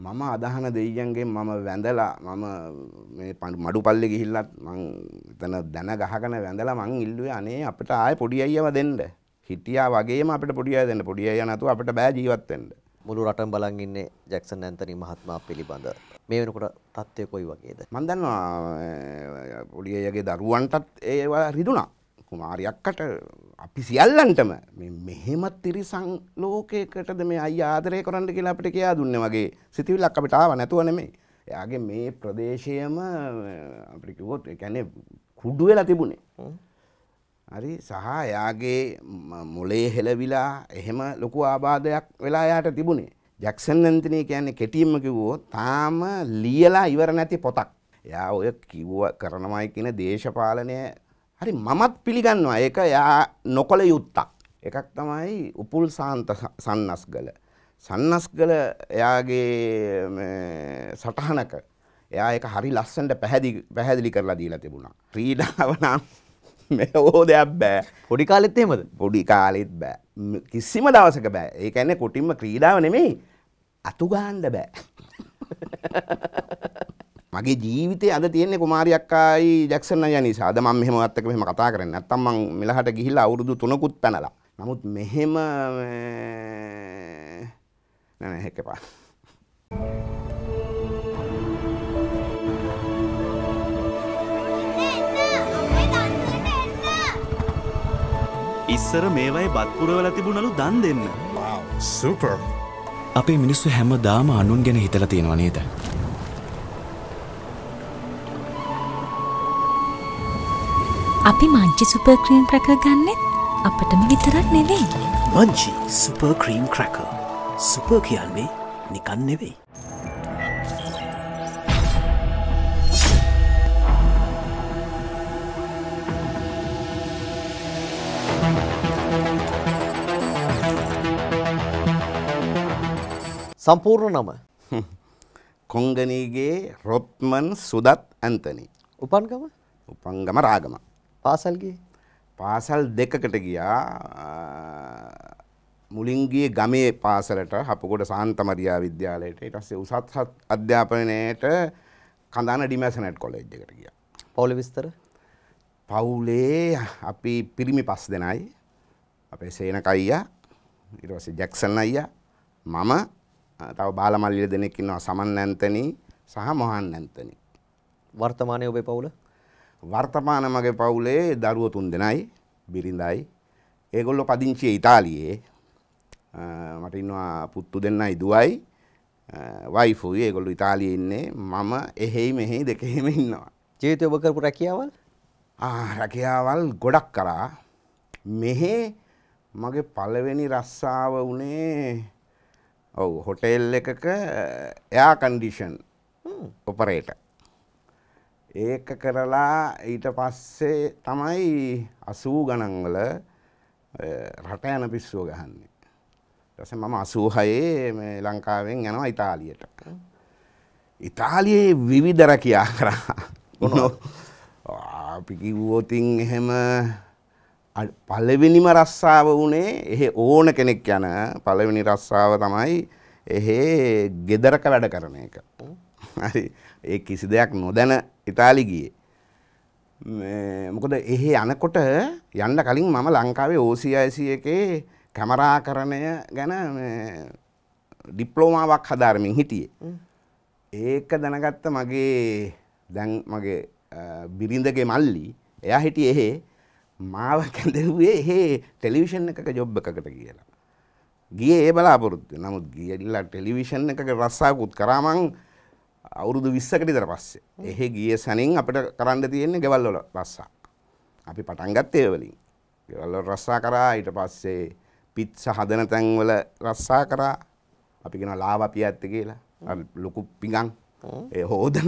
මම අදහන දෙයියන්ගේ මම වැඳලා මම පඩු මඩු පල්ලෙ ගිහිල්ලත් මං එතන දැන ගහගන වැඳලා මං ඉල්ලුවේ අනේ අපට ආය පොඩි අයියව දෙන්න. හිටියා වගේම අපිට පොඩි අය දෙන්න. පොඩි අයියා නැතුව අපිට බෑ ජීවත් වෙන්න. මුළු රටම බලන් ඉන්නේ ජැක්සන් ඇන්තනි මහත්මයා පිළිබඳ. මේ වෙනකොට තත්ත්වය කොයි වගේද? මම දන්නවා පොඩි අයියාගේ දරුවන්ටත් ඒවා රිදුණා. කුමාරයක්කට අපි සියල්ලන්ටම මෙහෙමත් තිරිසං ලෝකයකටද මේ අයි ආදරය කරන්න කියලා අපිට කියා දුන්න වගේ සිතිවිල්ලක් අපිට ආව නැතුව නෙමෙයි. එයාගේ මේ ප්‍රදේශයම අපිට කිව්වොත් ඒ කියන්නේ කුඩු වෙලා තිබුණේ. හරි සහ එයාගේ මොලේ හෙලවිලා එහෙම ලොකු ආබාධයක් වෙලා එයාට තිබුණේ. ජැක්සන් ඇන්තනී කියන්නේ කෙටියෙන්ම කිව්වොත් තාම ලියලා ඉවර නැති පොතක්. එයා ඔය කිව්ව කරනවයි කියන දේශපාලනය හරි මමත් පිළිගන්නවා ඒක යා නොකළ යුත්තක්. එකක් තමයි උපුල් සාන්ත සන්නස්ගල. සන්නස්ගල එයාගේ සටහනක එයා එක හරි ලස්සන්ට පැහැදිලි කරලා දීලා තිබුණා. ක්‍රීඩාව නම් මෙෝ දෙයක් බෑ පොඩි කාලෙත් එහෙමද පොඩි කාලෙත් බෑ කිසිම දවසක බෑ ඒ ඇන්නේ කොටින්ම ක්‍රීඩාව නෙමෙයි අතුගාන්ඩ බෑ මගේ ජීවිතේ අද තියෙන්නේ කුමාරි අක්කායි ජැක්සන් අයියා නිසා. අද මම මෙහෙම ඔයත් එක්ක මෙහෙම කතා කරන්නේ. නැත්තම් මං මෙලහට ගිහිල්ලා අවුරුදු 3කුත් පැනලා. නමුත් මෙහෙම නෑ නෑ හැකපා. ඉස්සර මේවයි බත්පුරවල තිබුණලු දන් දෙන්න. සුපර්. අපේ මිනිස්සු හැම දාම අනුන් ගැන හිතලා තියෙනවා නේද? අපි මංචි සුපර් ක්‍රීම් ක්‍රැකර් ගන්නෙත් අපටම විතරක් නෙවෙයි. Munchee super cream cracker. Super කියන්නේ නිකන් නෙවෙයි. සම්පූර්ණ නම කොංගනීගේ රොත්මන් සුදත් ඇන්තනි. උපන්ගම උපංගම රාගම පාසල් ගියේ? පාසල් දෙකකට ගියා මුලින් ගියේ ගමේ පාසලට හපකොඩ සාන්තමරියා විද්‍යාලයට ඊට පස්සේ උසස් අධ්‍යාපනයේට කඳාන ඩිමැසනට් කොලෙජ් එකට ගියා. පවුල විස්තර? පවුලේ අපි පිරිමි පස් දෙනයි. අපේ සේනක අයියා ඊට පස්සේ ජැක්සන් අයියා මම තව බාලමල්ලිල දෙනෙක් ඉන්නවා සමන් නැන්තනි සහ මොහන් නැන්තනි. වර්තමානයේ ඔබේ පවුල? වර්තමාන මගේ පවුලේ දරුවෝ තුන් දෙනයි බිරිඳයි ඒගොල්ලෝ පදිංචියේ ඉතාලියේ මට ඉන්නවා පුත්තු දෙන්නයි දුවයි වයිෆුයි ඒගොල්ලෝ ඉතාලියේ ඉන්නේ මම එහෙයි මෙහෙයි දෙකෙම ඉන්නවා ජීවිතය ඔබ කරපු රැකියාවල් රැකියාවල් ගොඩක් කරා මෙහෙ මගේ පළවෙනි රස්සාව වනේ ඔවු හොටෙල් එකක එයා කන්ඩිෂන් ඔපරේට ඒක කරලා ඊට පස්සේ තමයි අසූ ගණන්වල රට යන පිස්සුව ගහන්නේ. ඊටසේ මම 86 මේ ලංකාවෙන් යනවා ඉතාලියට. ඉතාලියේ විවිධ රැකියා කරා. අපි කිව්වොත් එහෙම පළවෙනිම රස්සාව වුණේ එහෙ ඕන කෙනෙක් යන පළවෙනි රස්සාව තමයි එහෙ ගෙදරක වැඩ කරන එක. හරි ඒ කිසි දෙයක් නොදැන ඉතාලි ගියේ. මොකද එහෙ යනකොට යන්න කලින් මම ලංකාවේ OCIC එකේ කැමරාකරණය ගැන ඩිප්ලෝමාවක් හදාරමින් හිටියේ. ඒක දැනගත්ත මගේ දැන් මගේ බිරිඳගේ මල්ලි එයා හිටිය එහෙ මාව කැඳෙව්වේ එහෙ ටෙලිවිෂන් එකක ජොබ් එකකට කියලා. ගියේ ඒ බලාපොරොත්තු. නමුත් ගියilla ටෙලිවිෂන් එකක රස්සාවකුත් කරා මං අවුරුදු විස්සකට ඉතර පස්සේ එහෙ ගිය සැනින් අපිට කරන්න තියෙන්නේ ගෙවල්වල රස්සා. අපි පටන් ගත්තේ වලින්. ගෙවල්වල රස්සා කරා ඊට පස්සේ පිට්ස හදන තැන්වල රස්සා කරා. අපි කියනවා ලාව අපි ඇත්ත කියලා. ලොකු පිඟන් ඒ හෝදන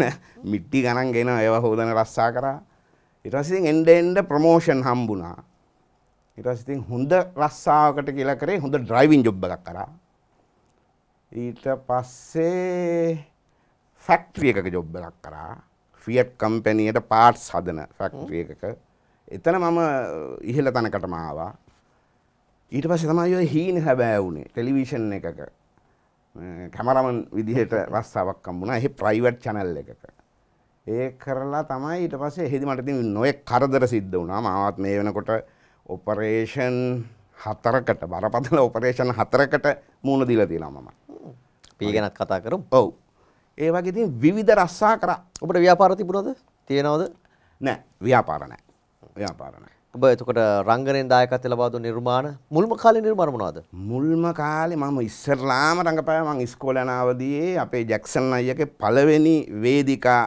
මිට්ටි ගණන් ගෙන ඒව හෝදන රස්සා කරා. ඊට පස්සේ ඉතින් එන්න එන්න ප්‍රොමෝෂන් හම්බුණා. ඊට පස්සේ ඉතින් හොඳ රස්සාවකට කියලා කරේ හොඳ ඩ්‍රයිවිං ජොබ් එකක් කරා. ඊට පස්සේ ෆැක්ට්‍රිය එකක ජොබ්බලක් කරා ෆියට් කම්පැනයට පාට්ස් හදන ෆැක්ට්‍රිය එකක එතන මම ඉහල තනකට මාවා ඊට පස්ස තමයි හීන හැබෑ වුණේ ටෙලිවිෂන් එකක කැමරමන් විදිහට රස්සාවක් කම්බුණා එහි ප්‍රයිවට් චැනල් එකක ඒ කරලා තමයි ඊට පස්සේ හෙදි මට ඉතින් නොයෙක් කරදර සිද්ධ වුණා මාවත් මේ වෙනකොට ඔපරේෂන් හතරකට බරපතල ඔපරේෂන් හතරකට මුණ දීලා තියෙනවා මම. අපි ගැනත් කතා කරමු. ඔව්. ඒ වගේ ඉතින් විවිධ රස්සා කරා. ඔබට ව්‍යාපාර තිබුණාද? තියෙනවද? නෑ ව්‍යාපාර නෑ. ව්‍යාපාර නෑ. ඔබ එතකොට රංගනයෙන් දායකත්වය ලබා දුන් නිර්මාණ මුල්ම කාලේ නිර්මාණ මොනවද? මුල්ම කාලේ මම ඉස්සරලාම රංගපෑවා මම ඉස්කෝලේ යන අවදියේ අපේ ජැක්සන් අයියාගේ පළවෙනි වේදිකා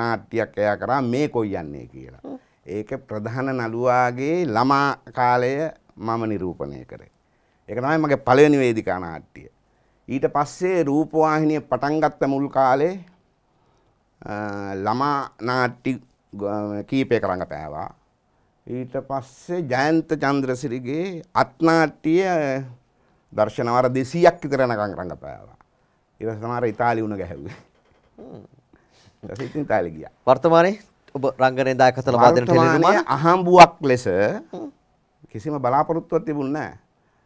නාට්‍යයක් එයා කරා මේ කොයියන්නේ කියලා. ඒක ප්‍රධාන නළුවාගේ ළමා කාලය මම නිරූපණය කරේ. ඒක තමයි මගේ පළවෙනි වේදිකා නාට්‍යය. ඊට පස්සේ රූපවාහිනිය පටන් ගත්ත මුල් කාලේ ළමා නාට්‍ය කීපයක රඟපෑවා. ඊට පස්සේ ජයන්ත චන්ද්‍රසිරිගේ අත්නාට්‍ය දර්ශනවර 200ක් විතර යනකම් රඟපෑවා. ඊට පස්සේ තමයි ඉතාලි වුණ ගැහුවේ. ඊට පස්සේ ඉතින් ඉතාලි ගියා. වර්තමානයේ ඔබ රංගනයේ දායකත්ව ලබා දෙන ටෙලිවිෂන් අහඹුවක් ලෙස කිසිම බලාපොරොත්තුවක් තිබුණේ නැහැ.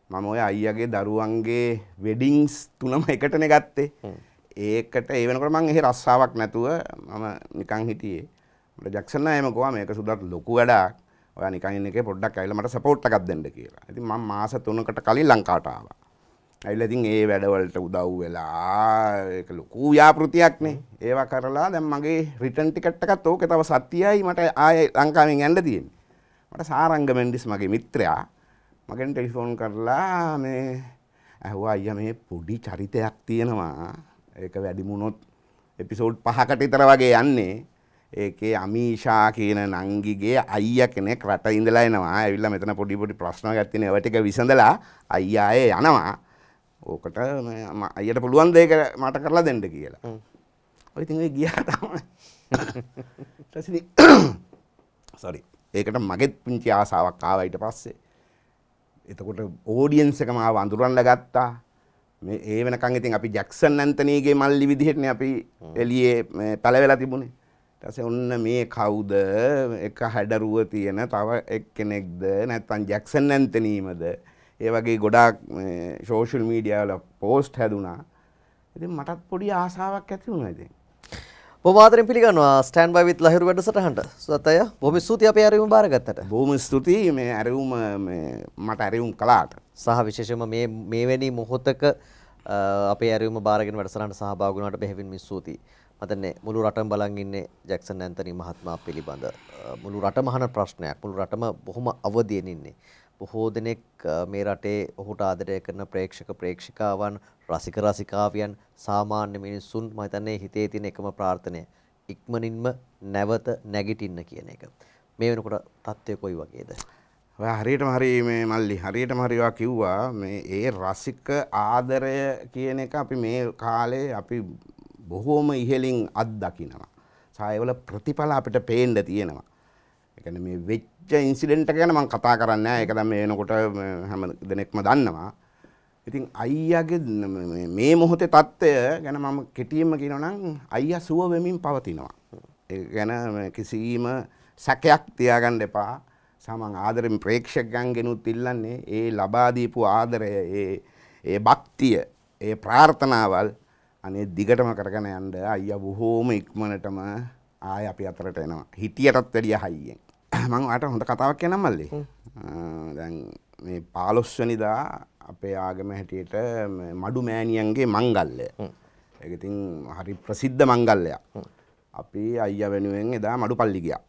මම ඔය අයියගේ දරුවන්ගේ වෙඩිංස් තුනම එකටන ගත්තේ ඒකට ඒවනකට මං එහි රස්සාාවක් නැතුව මම නිකං හිටියේ ජක්ෂන අයමකවා මේක සුදත් ලොකු වැඩක් ඔය නිකන්න එක පොඩ්ඩක් ඇල්ලමට සපෝට් එකක් දෙන්න කියලා ඇති ම මාස තුනකට කලින් ලංකාටාව ඇල්ල ඉතින් ඒ වැඩවලට උදව් වෙලා ලොකු යාපෘතියක්නේ ඒවා කරලා දැම් මගේ රිටන් ටිකට්ටකත් ඕක තව සතතියයි මට ආය ලංකාවෙන් ඇල්ල තියෙන් මට සාරංග මෙන්ඩිස් මගේ මිත්‍රයා මගෙන් ටෙලිෆෝන් කරලා මේ ඇහවා අය මේ පොඩි චරිතයක් තියෙනවා ඒක වැඩිමුණොත් එපිසෝඩ් පහකට ඉතර වගේ යන්නේ ඒකේ අමීෂා කියන නංගිගේ අයිය කෙනෙක් රට ඉඳලා එනවා ඇවිල්ලා මෙතන පොඩි පොඩි ප්‍රශ්න ගැත්තින ඒව ටික විසඳලා අයියා ඒ යනවා ඕකට අයියට පුළුවන් දෙයක මට කරලා දෙන්න කියලා ඔය ඉතින් ඔය ගියා තමයි සරි ඒකට මගෙත් පුංචි ආසාවක් ආවා ඊට පස්සේ එතකොට ඕඩියන්ස එක මාව අඳුරන්න ගත්තා මේ ඒ වෙනකන් ඉතින් අපි ජැක්සන් ඇන්තනීගේ මල්ලි විදිහටනේ අපි එළියේ පැලවෙලා තිබුණේ ඊට පස්සේ ඔන්න මේ කවුද එක හැඩරුව තියෙන තව එක්කෙනෙක්ද නැත්නම් ජැක්සන් ඇන්තනීමද ඒ වගේ ගොඩාක් සෝෂල් මීඩියා වල පෝස්ට් හැදුනා ඉතින් මටත් පොඩි ආසාවක් ඇති වුණා ඉතින් ආදරෙන් පිළිගන්නවා ස්ටෑන් බයි විත් ලහිරු වැඩසටහනට සුදත් අයියා බොහොම ස්තුතියි අපේ ඇරයුම බාරගත්තට බොහොම ස්තුතියි මේ ඇරයුම මේ මට ඇරයුම් කළාට සහ විශේෂයෙන්ම මේ මේවැනි මොහොතක අපේ ඇරයුම බාරගෙන වැඩසටහනට සහභාගී වුණාට බෙහෙවින් ස්තුතියි මතන්නේ මුළු රටම බලන් ඉන්නේ ජැක්සන් ඇන්තනි මහත්මයා පිළිබඳ මුළු රටම අහන ප්‍රශ්නයක් මුළු රටම බොහොම අවදියෙන් ඉන්නේ බොහෝ දෙනෙක් මේ රටේ ඔහුට ආදරය කරන ප්‍රේක්ෂක ප්‍රේක්ෂිකාවන් රසික රසිකාවියන් සාමාන්‍ය මිනිස්සුන් මම හිතන්නේ හිතේ තියෙන එකම ප්‍රාර්ථනය ඉක්මනින්ම නැවත නැගිටින්න කියන එක. මේ වෙනකොට තත්ත්වය කොයි වගේද? හරියටම හරි මේ මල්ලි හරියටම හරිවා කිව්වා මේ ඒ රසික ආදරය කියන එක අපි මේ කාලේ අපි බොහෝම ඉහලින් අත්දකිනවා. සායවල ප්‍රතිඵල අපිට පේන්න තියෙනවා. එකන මේ වෙච්ච ඉන්සිඩෙන්ට ගැන මං කතා කරන්න එක දම් මේ එනකොට හැම දෙනෙක්ම දන්නවා ඉතින් අයියාගේ මේ මොහොතේ තත්ත්වය ගැන මම කෙටියම කියනනම් අයියා සුව වෙමින් පවතිනවා ඒ ගැන කිසිීම සැකයක් තියාගන්න එපා සමන් ආදරෙන් ප්‍රේක්ෂකයන්ගෙනුත් ඉල්ලන්නේ ඒ ලබා දීපු ආදරය ඒ ඒ භක්තිය ඒ ප්‍රාර්ථනාවල් අනේ දිගටම කරගෙන යන්න අයියා බොහෝම ඉක්මනටම ආය අපි අතරට එනවා හිටියටත් වැඩිය හයියෙන් මං අට හොඳ කතාවක් කියනම් මල්ලි දැන් මේ පාලොස්වනිදා අපේ ආගම හැටියට මඩු මෑණියන්ගේ මංගල්ලය එකතින් හරි ප්‍රසිද්ධ මංගල්ලයක් අපි අයිය වෙනුවෙන් එදා මඩු පල්ලි ගියා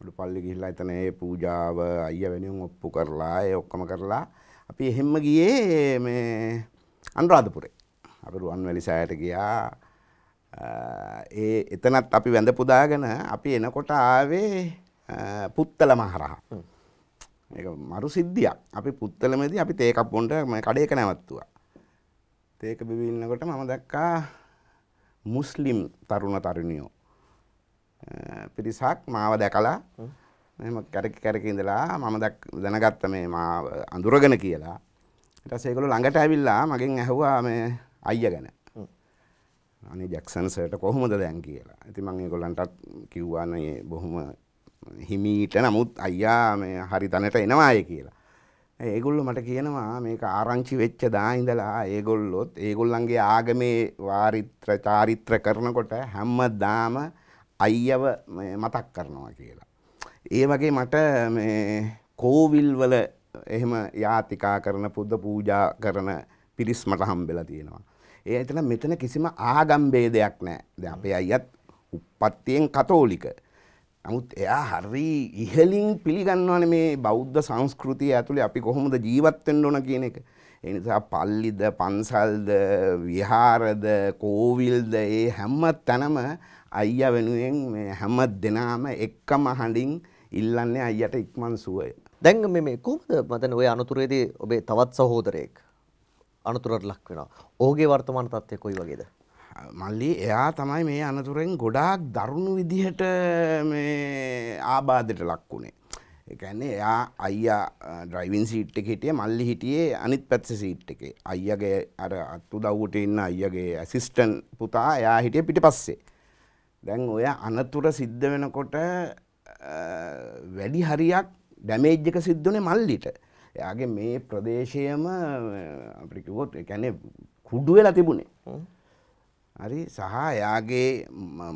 මඩු පල්ලි ගිහිල්ලා එතන ඒ පූජාව අයිය වෙනුවෙන් ඔප්පු කරලා ඒ ඔක්කොම කරලා අපි එහෙම්ම ගියේ මේ අනුරාධපුරේ අපි රුවන්වැලි සෑයට ගියා ඒ එතනත් අපි වැඳ පුදාගෙන අපි එනකොට ආවේ පුත්තල මහරහා. ඒ මරු සිද්ධියක් අපි පුත්තලමේදී අපි තේකක් බොන්ට කඩේක නැවත්තුවා. තේක බිවිල්න්නකොට මම දැක්කා මුස්ලිම් තරුණ තරුණියෝ. පිරිසක් මාව දැකලා මෙම කැරකි කැරක ඉඳලා මම දැනගත්ත මේ අඳුරගෙන කියලා ට සේකළු ළඟට ඇවිල්ලා මගින් ඇහවා මේ අයිය ගැන අනි ජක්සන් සට කොහොමද දැන් කියලා ඇති මං ගොලන්ටත් කිව්වානයේ බොහොම හිමීට නමුත් අයියා මේ හරි තැනට එනවාය කියලා. ඒගොල්ලෝ මට කියනවා මේක ආරංචි වෙච්ච දා ඉඳලා ඒගොල්ලොත් ඒගොල්ලන්ගේ ආගමේ වාරිත්‍ර චාරිත්‍ර කරනකොට හැමදාම අයියව මතක් කරනවා කියලා. ඒ වගේ මට මේ කෝවිල් වල එහෙම යාතිකා කරන පුද පූජා කරන පිරිස් මට හම්බෙලා තියෙනවා. ඒ ඇතන මෙතන කිසිම ආගම් ભેදයක් නැහැ. දැන් අපේ අයියත් උප්පත්තියෙන් කතෝලික. නමුත් එයා හරි ඉහලින් පිළිගන්නවන මේ බෞද්ධ සංස්කෘතිය ඇතුළේ අපි කොහොමද ජීවත්වෙන්න ඕන කියන එක. එනිසා පල්ලිද පන්සල්ද විහාරද කෝවිල්ද ඒ හැම්ම තැනම අයිය වෙනුවෙන් හැම දෙනාම එක්කම හඬින් ඉල්ලන්නේ අයියට ඉක්මන් සුවය. දැන් මේ කොහොමද මතන ඔය අනතුරේදී ඔබේ තවත් සහෝදරයෙක් අනතුරට ලක් වෙනවා. ඔහුගේ වර්තමාන තත්ත්වය කොයි වගේද? මල්ලි එයා තමයි මේ අනතුරෙන් ගොඩාක් දරුණු විදිහට ආබාධයට ලක්වුණේ. එකන්නේ එයා අයියා ඩ්‍රයිවින් සීට් එක හිටිය මල්ලි හිටියේ අනිත් පැත්ස සීට් එකේ අයියගේ අර අත්තු දව්වට ඉන්න අයියගේ ඇසිස්ටන් පුතා එයා හිටිය පිට පස්සේ. දැන් ඔය අනතුර සිද්ධ වෙනකොට වැඩි හරියක් ඩැමේජ් එක සිද්ධනේ මල්ලිට. එයාගේ මේ ප්‍රදේශයම අපිට කිව්වොත් ඒ කියන්නේ කුඩු වෙලා තිබුණේ. හරි සහ එයාගේ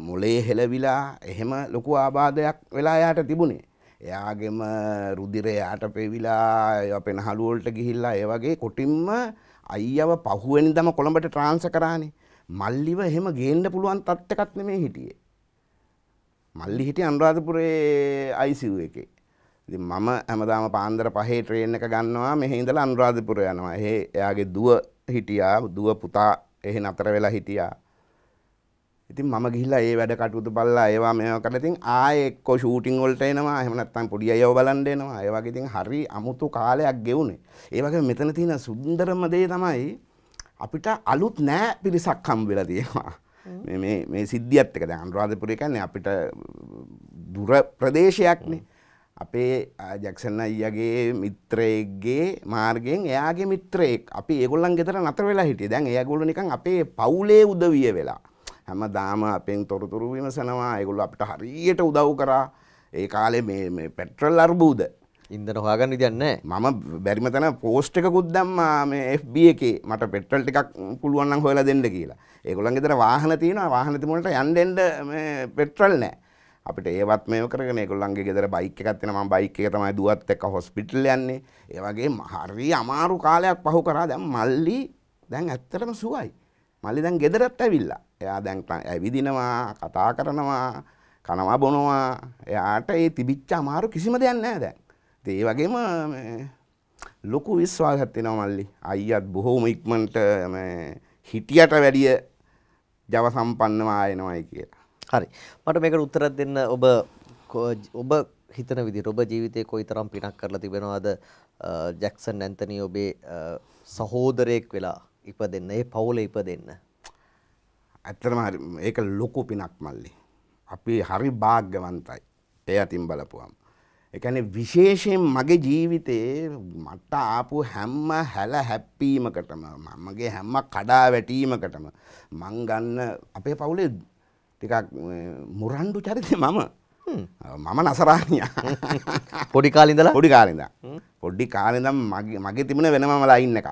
මොලේ හෙලවිලා එහෙම ලොකු ආබාධයක් වෙලා යාට තිබුණේ එයාගෙම රුදිරයාට පෙවිලා පෙනහළුවොල්ට ගිහිල්ලා ඒ වගේ කොටින්ම අයිව පහුවනි දම කොළඹට ට්‍රාන්ස කරානේ මල්ලිව එහෙම ගේන්න පුළුවන් තත්ත්වකත් නෙමේ හිටියේ. මල්ලි හිටියේ අනුරාධපුරේ ICU එකේ. ඉතින් මම හැමදාම පාන්දර 5 ට්‍රේන් එක ගන්නවා මෙහි ඉඳලා අනුරාධපුර යනවා. එහේ එයාගේ දුව හිටියා, දුව පුතා එහෙ නතර වෙලා හිටියා. ඉතින් මම ගිහිල්ලා ඒ වැඩ කටයුතු බලලා ඒවා මේවා කරලා ඉතින් ආයේ එක්කෝ ෂූටින් වලට එනවා එහෙම නැත්නම් පොඩි අයව බලන්න එනවා ඒ වගේ ඉතින් හරි අමුතු කාලයක් ගෙවුනේ ඒ වගේම මෙතන තියෙන සුන්දරම දේ තමයි අපිට අලුත් නෑ පිරිසක් හම්බ වෙලා තියෙනවා මේ මේ මේ සිද්ධියත් එක දැන් අනුරාධපුරය කියන්නේ අපිට දුර ප්‍රදේශයක්නේ අපේ ජැක්සන් අයියගේ මිත්‍රයෙක්ගේ මාර්ගයෙන් එයාගේ මිත්‍රයෙක් අපි ඒගොල්ලන් ගෙදර නතර වෙලා හිටියේ දැන් ඒගොල්ලෝ නිකන් අපේ පවුලේ උදවිය වෙලා හැමදාම අපෙන් තොරතුරු විමසනවා. ඒගොල්ලෝ අපිට හරියට උදව් කරා. ඒ කාලේ මේ මේ පෙට්‍රල් අර්බුද ඉන්දන හොයාගන්න විදියක් නැහැ. මම බැරිම තැන පෝස්ට් එකකුත් දැම්මා මේ FB එකේ මට පෙට්‍රල් ටිකක් පුළුවන් නම් හොයලා දෙන්න කියලා. ඒගොල්ලන් ගෙදර වාහන තියෙනවා. වාහන තිබුණට යන්න එන්න මේ පෙට්‍රල් නැහැ. අපිට ඒවත් මේව කරගෙන ඒගොල්ලන්ගේ ගෙදර බයික් එකක් තියෙනවා. මම බයික් එක තමයි දුවත් එක්ක හොස්පිටල් යන්නේ. ඒ වගේ හරි අමාරු කාලයක් පහු කරා. දැන් මල්ලි දැන් ඇත්තටම සුවයි. මල්ලි දැන් ගෙදරත් ඇවිල්ලා. එයා දැන් ඇවිදිනවා කතා කරනවා කනවා බොනවා එයාට ඒ තිබිච්ච අමාරු කිසිම දෙයක් නැහැ දැන්. ඉතින් ඒ වගේම ලොකු විශ්වාසයක් තියෙනවා මල්ලි. අයියත් බොහොම ඉක්මනට මේ හිටියට වැඩිය ජව සම්පන්නව ආයෙනවයි කියලා. හරි. මට මේකට උත්තරයක් දෙන්න ඔබ ඔබ හිතන විදිහට ඔබ ජීවිතේ කොයිතරම් පිනක් කරලා තිබෙනවද ජැක්සන් ඇන්තනි ඔබේ සහෝදරයෙක් වෙලා ඉපදෙන්න ඒ පවුල ඉපදෙන්න ඇත්තරම හරි ඒක ලොකු පිනක් මල්ලි. අපි හරි භාග්‍යවන්තයි. ඒ අතින් බලපුවම්. එකන විශේෂයෙන් මගේ ජීවිතයේ මට ආපු හැම්ම හැල හැප්පීමකටම මමගේ හැම්ම කඩා වැටීමකටම මං ගන්න අපේ පවුලේ ටිකක් මුරණ්ඩු චරිතය මම මම නසරාණයා පොඩි කාලින්දලා පොඩි කාලින්ද පොඩ්ඩි කාලිදම් මගේ තිබුණ වෙනමලා ඉන්න එක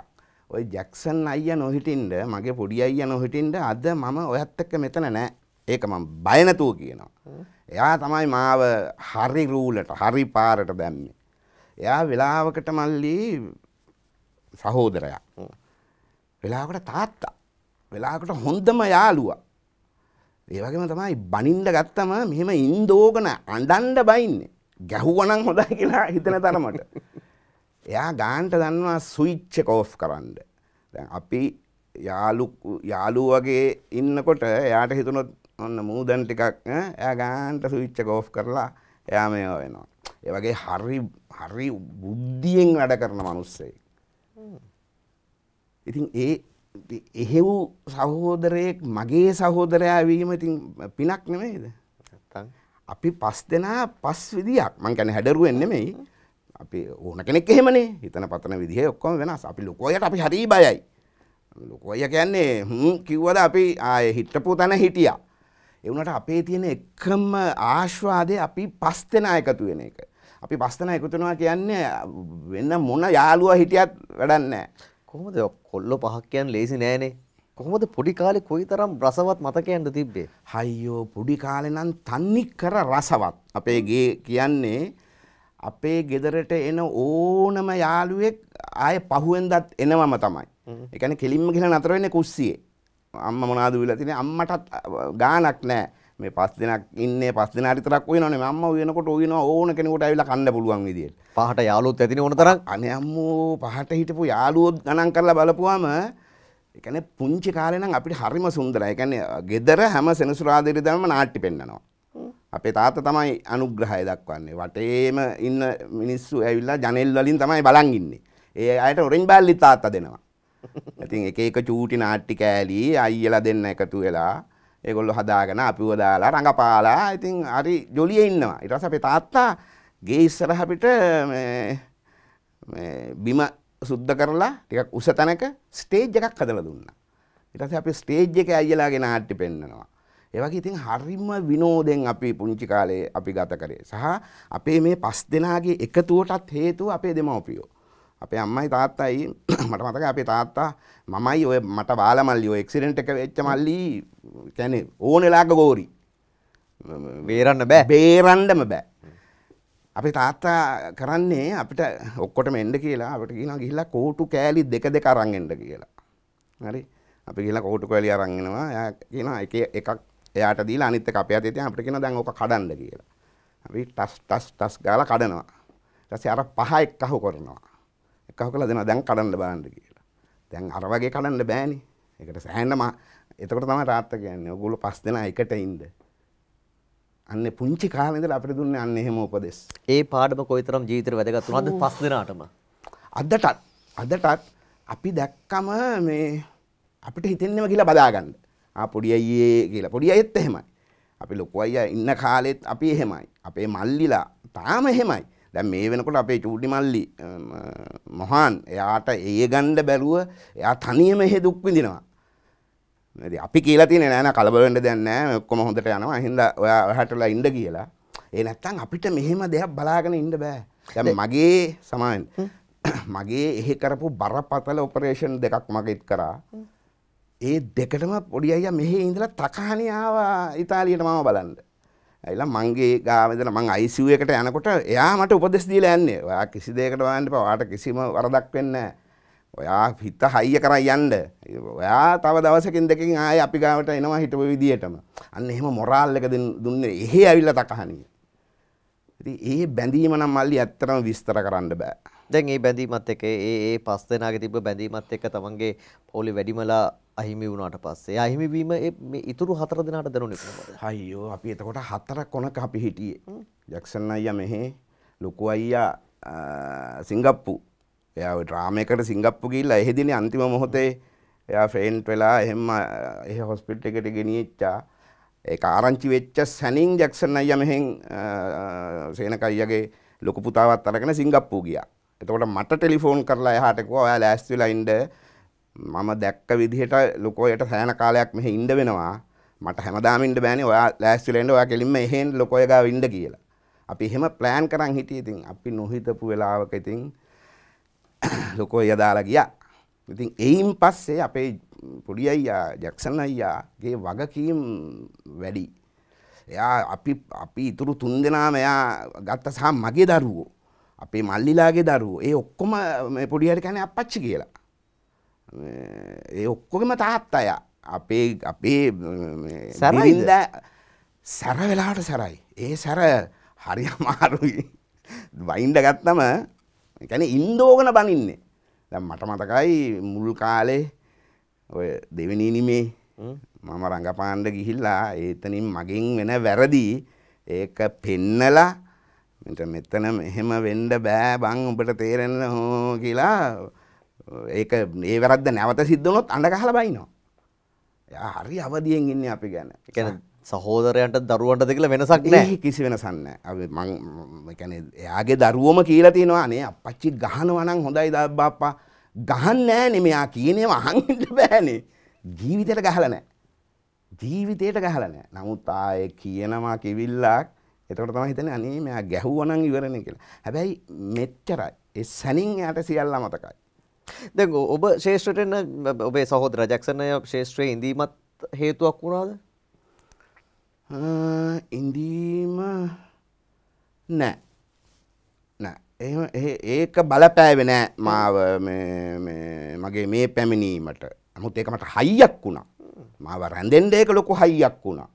ඔය ජැක්සන් අයිය නොහිටින්ට මගේ පොඩි අයිය නොහිටින්ට අද මම ඔයත් එක්ක මෙතන නෑ ඒක මම බය නැතුව කියනවා. එයා තමයි මාව හරි රූලට හරි පාරට දැම්මේ. එයා වෙලාවකට මල්ලි සහෝදරයා. වෙලාවකට තාත්තා. වෙලාවකට හොඳම යාළුවා. ඒ වගේම තමයි බනින්න ගත්තම මෙහෙම ඉන්දෝගන අඬන්න බයින්නේ. ගැහුවනම් හොඳයි කියලා හිතන තරමට. එයා ගාන්ට දන්නවා සුවිච්ච කෝෆ් කරන්න. දැන් අපි යාලු යාලු වගේ ඉන්නකොට එයාට හිතුනොත් ඔන්න මූදන් ටිකක් එයා ගාන්ට සුවිච්ච කෝෆ් කරලා එයා මේවා වෙනවා. ඒ වගේ හරි හරි බුද්ධියෙන් වැඩ කරන මිනිස්සෙක්. ඉතින් ඒ එහෙව් සහෝදරයෙක් මගේ සහෝදරයා වීම ඉතින් පිනක් නෙමෙයිද? අපි පස් දෙනා පස් විදියක්. මං කියන්නේ හැඩරුවෙන් නෙමෙයි. අපි ඕන කෙනෙක් එහෙමනේ හිතන පතන විදිහේ ඔක්කොම වෙනස්. අපි ලොකු අයට අපි හරි බයයි. ලොකු අය කියන්නේ හ්ම් කිව්වද අපි ආයේ හිටපු තැන හිටියා. ඒ වුණාට අපේ තියෙන එකම ආශ්වාදය අපි පස් දෙනා එකතු වෙන එක. අපි පස් දෙනා එකතු වෙනවා කියන්නේ වෙන මොන යාළුවා හිටියත් වැඩක් නැහැ. කොහොමද කොල්ල පහක් කියන්නේ ලේසි නෑනේ. කොහොමද පොඩි කාලේ කොයිතරම් රසවත් මතකයන්ද තිබ්බේ? හයියෝ පොඩි කාලේ නම් තන්නි කර රසවත්. අපේ ගේ කියන්නේ අපේ ගෙදරට එන ඕනම යාළුවෙක් ආය පහුවෙන්දත් එනවම තමයි. ඒ කියන්නේ කෙලින්ම ගිහලා නතර වෙන්නේ කුස්සියේ. අම්මා මොනවද වෙලා තියෙන්නේ අම්මටත් ගාණක් නැහැ. මේ පස් දෙනක් ඉන්නේ පස් දෙනා විතරක් උයනවනේ. අම්මා උයනකොට උයනවා ඕන කෙනෙකුට ඇවිල්ලා කන්න පුළුවන් විදියට. පහට යාළුවොත් ඇතිනේ ඕන තරම්. අනේ අම්මෝ පහට හිටපු යාළුවොත් ගණන් කරලා බලපුවාම ඒ කියන්නේ පුංචි කාලේ නම් අපිට හරිම සුන්දරයි. ඒ කියන්නේ ගෙදර හැම සෙනසුරාදා ඉඳන්ම නාට්‍ය පෙන්නනවා. අපේ තාත්ත තමයි අනුග්‍රහය දක්වන්නේ. වටේම ඉන්න මිනිස්සු ඇවිල්ලා ජනෙල් වලින් තමයි බලන් ඉන්නේ. ඒ අයට ඔරෙන්ජ් බෑල්ලි තාත්තා දෙනවා. ඉතින් එක එක චූටි නාට්‍ය කෑලි අයියලා දෙන්න එකතු වෙලා ඒගොල්ලෝ හදාගෙන අපිව දාලා රඟපාලා ඉතින් හරි ජොලියේ ඉන්නවා. ඊට පස්සේ අපේ තාත්තා ගේ ඉස්සරහ අපිට මේ මේ බිම සුද්ධ කරලා ටිකක් උස තැනක ස්ටේජ් එකක් හදලා දුන්නා. ඊට පස්සේ අපි ස්ටේජ් එකේ අයියලාගේ නාට්‍ය පෙන්නනවා. ඒවගේ ඉතින් හරිම විනෝදෙන් අපි පුංචි කාලේ අපි ගත කරේ. සහ අපේ මේ පස් දෙනාගේ එකතුවටත් හේතුව අපේ දෙමව්පියෝ. අපේ අම්මයි තාත්තයි මට මතකයි අපේ තාත්තා මමයි ඔය මට බාලා මල්ලි ඔය ඇක්සිඩන්ට් එක වෙච්ච මල්ලි කියන්නේ ඕනෙලාක ගෝරි. බේරන්න බෑ. බේරන්නම බෑ. අපේ තාත්තා කරන්නේ අපිට ඔක්කොටම එන්න කියලා අපිට කියනවා ගිහිල්ලා කෝටු කෑලි දෙක දෙක අරන් එන්න කියලා. හරි. අපි ගිහිල්ලා කෝටු කෑලි අරන් එනවා. එයා කියනවා එක එකක් එයාට දීලා අනිත් එක අපේ අතේ තියන් අපිට කියනවා දැන් ඕක කඩන්න කියලා. අපි ටස් ටස් ටස් ගාලා කඩනවා. ඊට පස්සේ අර පහ එක්කහු කරනවා. එක්කහු කළා දෙනවා දැන් කඩන්න බලන්න කියලා. දැන් අර වගේ කඩන්න බෑනේ. ඒකට සෑහෙන්න මම එතකොට තමයි තාත්තා කියන්නේ ඔයගොල්ලෝ පස් දෙනා එකට ඉන්න. අන්නේ පුංචි කාලේ ඉඳලා අපිට දුන්නේ අන්න එහෙම උපදෙස්. ඒ පාඩම කොයිතරම් ජීවිතේට වැදගත් වුණාද පස් දෙනාටම? අදටත් අදටත් අපි දැක්කම මේ අපිට හිතෙන්නේම කියලා බදාගන්න. පොඩි අයියේ කියලා පොඩි අයෙත් එහෙමයි අපි ලොකු අයියා ඉන්න කාලෙත් අපි එහෙමයි අපේ මල්ලිලා තාම එහෙමයි දැන් මේ වෙනකොට අපේ චූටි මල්ලි මොහාන් එයාට ඒ ගණ්ඩ බැරුව එයා තනියම එහෙ දුක් විඳිනවා අපි කියලා තියෙන නෑන කලබලවෙන්න දෙයක් නෑ ඔක්කොම හොඳට යනවා හින්දා ඔයා ඔයාටලා ඉන්න කියලා ඒ නැත්තම් අපිට මෙහෙම දෙයක් බලාගෙන ඉන්න බෑ දැන් මගේ සමාවෙන් මගේ එහෙ කරපු බරපතල ඔපරේෂන් දෙකක් මගෙත් කරා ඒ දෙකටම පොඩි අයියා මෙහි ඉඳලා තකහණේ ආවා ඉතාලියට මම බලන්න. ඇයිලා මංගේ ගාමදල මං ICU එකට යනකොට එයා මට උපදෙස් දීලා යන්නේ. ඔයා කිසි දෙයකට වහන්න එපා. ඔයාට කිසිම වරදක් වෙන්නේ නැහැ. ඔයා හිත හයිය කරා යන්න. ඔයා තව දවසකින් දෙකකින් ආයේ අපි ගාවට එනවා හිටපු විදියටම. අන්න එහෙම මොරාල් එක දුන්නේ. එහෙ ඇවිල්ලා තකහණිය. ඉතින් ඒ බැඳීම නම් මල්ලි ඇත්තටම විස්තර කරන්න බෑ. දැන් ඒ බැඳීමත් එක්ක ඒ ඒ පස් දෙනාගේ තිබ්බ බැඳීමත් එක්ක තමන්ගේ පොලි වැඩිමලා අහිමි වුණාට පස්සේ අහිමි වීම මේ ඉතුරු හතර දෙනාට දැනුනේ කොහොමද? අයියෝ අපි එතකොට හතරක් කොනක අපි හිටියේ. ජැක්සන් අයියා මෙහෙ ලොකු අයියා සිංගප්පු එයා ඩ්‍රාමයකට සිංගප්පු ගිහිල්ලා එහෙදිනේ අන්තිම මොහොතේ එයා ෆේන්ට් වෙලා එහෙම එහේ හොස්පිටල් එකට ගෙනියච්චා. ඒක ආරංචි වෙච්ච සැනින් ජැක්සන් අයියා මෙහෙන් සේනක අයියාගේ ලොකු පුතාවත් අරගෙන සිංගප්පූ ගියා. එතකොට මට ටෙලිෆෝන් කරලා එහාට කිව්වා ඔයා ලෑස්ති වෙලා ඉන්න මම දැක්ක විදිහට ලොකෝයට සෑහෙන කාලයක් මෙහෙ ඉන්න වෙනවා. මට හැමදාම ඉන්න බෑනේ ඔයා ලෑස්ති වෙලා ඉන්න ඔයා කෙලින්ම එහෙන් ලොකෝය ගාව ඉන්න කියලා. අපි එහෙම ප්ලෑන් කරන් හිටියේ ඉතින් අපි නොහිතපු වෙලාවක ඉතින් ලොකෝය දාලා ගියා. ඉතින් එයින් පස්සේ අපේ පොඩි අයියා ජැක්සන් අයියාගේ වගකීම් වැඩි. එයා අපි අපි ඉතුරු තුන් දෙනාම එයා ගත්ත සහ මගේ දරුවෝ අපේ මල්ලිලාගේ දරුවෝ ඒ ඔක්කොම පොඩි හරි කැනේ අපච්චි කියලා. ඒ ඔක්කොගෙම තාත් අය අපේ අපේ සැරයිද සැර වෙලාට සැරයි. ඒ සැර හරි අමාරුයි. වයින්ඩ ගත්තම එකැන ඉන්දෝගන බනින්නේ. දැ මට මතකයි මුල් කාලේ ඔය දෙවනීනිමේ මම රඟපාණ්ඩ ගිහිල්ලා ඒතනින් මගින් වෙන වැරදිී ඒක පෙන්නලා මෙට මෙතන මෙහෙම වෙන්ඩ බෑ බං උඹට තේරෙන්න හෝ කියලා ඒක ඒ වැරද නැවත සිද්ධනොත් අඩ කහල බයිනවා හරි අවදියෙන් ඉන්න අපි ගැන එකැන සහෝදරයන්ට දරුවන්ට දෙකල වෙනසක් නෑ කිසි වෙනසන්න මංැන එයාගේ දරුවම කියලා තියෙනවා අනේ අපච්චි ගහනවනං හොඳයි දබ්බාපා ගහන්න නෑනේ මෙයා කියන ඒවා අහන් ඉන්න බෑනේ. ජීවිතේට ගහලා නෑ. ජීවිතේට ගහලා නෑ. නමුත් ආයේ කියනවා කිවිල්ලක් එතකොට තමයි හිතන්නේ අනේ මෙයා ගැහුවා නම් ඉවරනේ කියලා. හැබැයි මෙච්චරයි. ඒ සැනින් එයාට සියල්ල මතකයි. දැන් ඔබ ශේෂ්ත්‍රයට ඔබේ සහෝදර ජැක්සන් අය ශේෂ්ත්‍රයේ ඉඳීමත් හේතුවක් වුණාද? ඉඳීම නෑ. නෑ. ඒක බලපෑවෙ නෑ මාව මගේ මේ පැමිණීමට නමුත් ඒක මට හයියක් වුණා මාව රැඳෙන්න ඒක ලොකු හයියක් වුණා